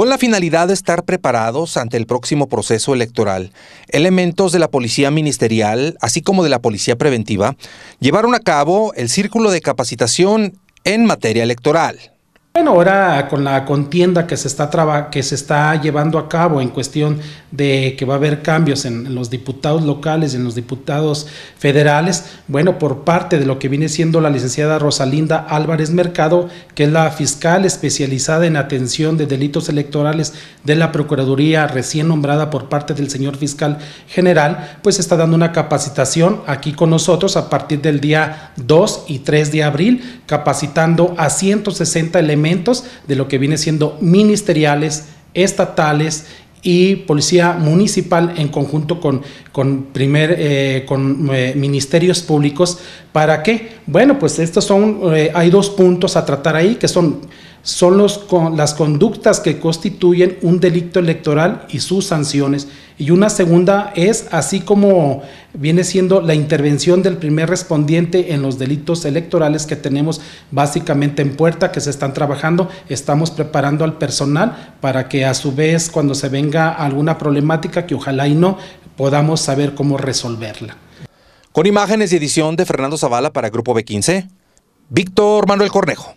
con la finalidad de estar preparados ante el próximo proceso electoral. Elementos de la Policía Ministerial, así como de la Policía Preventiva, llevaron a cabo el círculo de capacitación en materia electoral. Bueno, ahora con la contienda que se está que se está llevando a cabo en cuestión de que va a haber cambios en los diputados locales y en los diputados federales, bueno, por parte de lo que viene siendo la licenciada Rosalinda Álvarez Mercado, que es la fiscal especializada en atención de delitos electorales de la Procuraduría recién nombrada por parte del señor fiscal general, pues está dando una capacitación aquí con nosotros a partir del día 2 y 3 de abril, capacitando a 160 elementos de lo que viene siendo ministeriales, estatales y policía municipal en conjunto con, con, primer, eh, con eh, ministerios públicos. ¿Para qué? Bueno, pues estos son, eh, hay dos puntos a tratar ahí, que son son los, las conductas que constituyen un delito electoral y sus sanciones. Y una segunda es, así como viene siendo la intervención del primer respondiente en los delitos electorales que tenemos básicamente en puerta, que se están trabajando, estamos preparando al personal para que a su vez cuando se venga alguna problemática, que ojalá y no, podamos saber cómo resolverla. Con imágenes y edición de Fernando Zavala para Grupo B15, Víctor Manuel Cornejo.